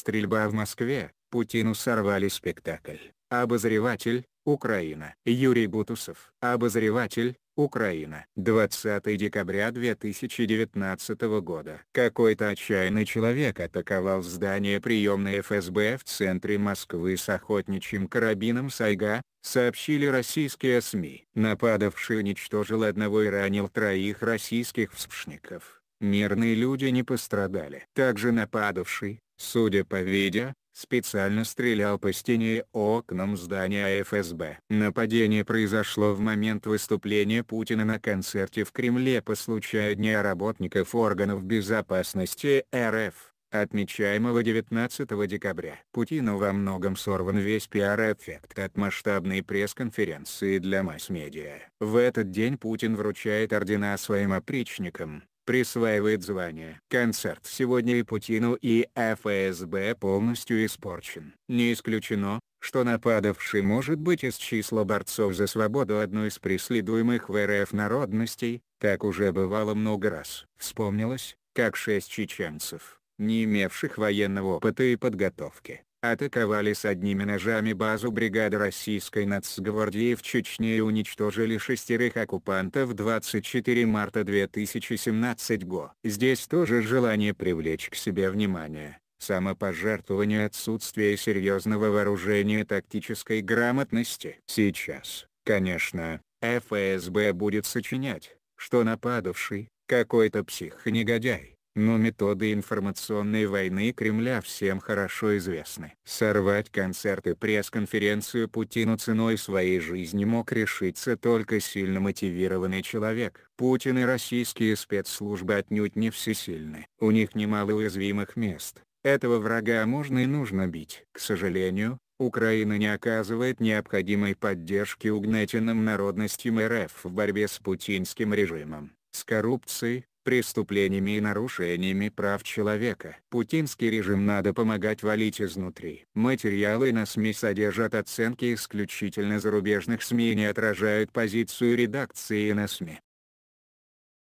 Стрельба в Москве, Путину сорвали спектакль. Обозреватель, Украина. Юрий Бутусов. Обозреватель, Украина. 20 декабря 2019 года. Какой-то отчаянный человек атаковал здание приемной ФСБ в центре Москвы с охотничьим карабином «Сайга», сообщили российские СМИ. Нападавший уничтожил одного и ранил троих российских вспшников. Мирные люди не пострадали. Также нападавший, Судя по видео, специально стрелял по стене и окнам здания ФСБ. Нападение произошло в момент выступления Путина на концерте в Кремле по случаю Дня работников органов безопасности РФ, отмечаемого 19 декабря. Путину во многом сорван весь пиар-эффект от масштабной пресс-конференции для масс-медиа. В этот день Путин вручает ордена своим опричникам, присваивает звание. Концерт сегодня и Путину и ФСБ полностью испорчен. Не исключено, что нападавший может быть из числа борцов за свободу одной из преследуемых в РФ народностей, так уже бывало много раз. Вспомнилось, как шесть чеченцев, не имевших военного опыта и подготовки, атаковали с одними ножами базу бригады российской нацгвардии в Чечне и уничтожили шестерых оккупантов 24 марта 2017 го. Здесь тоже желание привлечь к себе внимание, самопожертвование отсутствия серьезного вооружения тактической грамотности. Сейчас, конечно, ФСБ будет сочинять, что нападавший – какой-то псих-негодяй но методы информационной войны Кремля всем хорошо известны. Сорвать концерт и пресс-конференцию Путину ценой своей жизни мог решиться только сильно мотивированный человек. Путин и российские спецслужбы отнюдь не всесильны. У них немало уязвимых мест. Этого врага можно и нужно бить. К сожалению, Украина не оказывает необходимой поддержки угнетенным народностям РФ в борьбе с путинским режимом, с коррупцией, преступлениями и нарушениями прав человека. Путинский режим надо помогать валить изнутри. Материалы на СМИ содержат оценки исключительно зарубежных СМИ и не отражают позицию редакции на СМИ.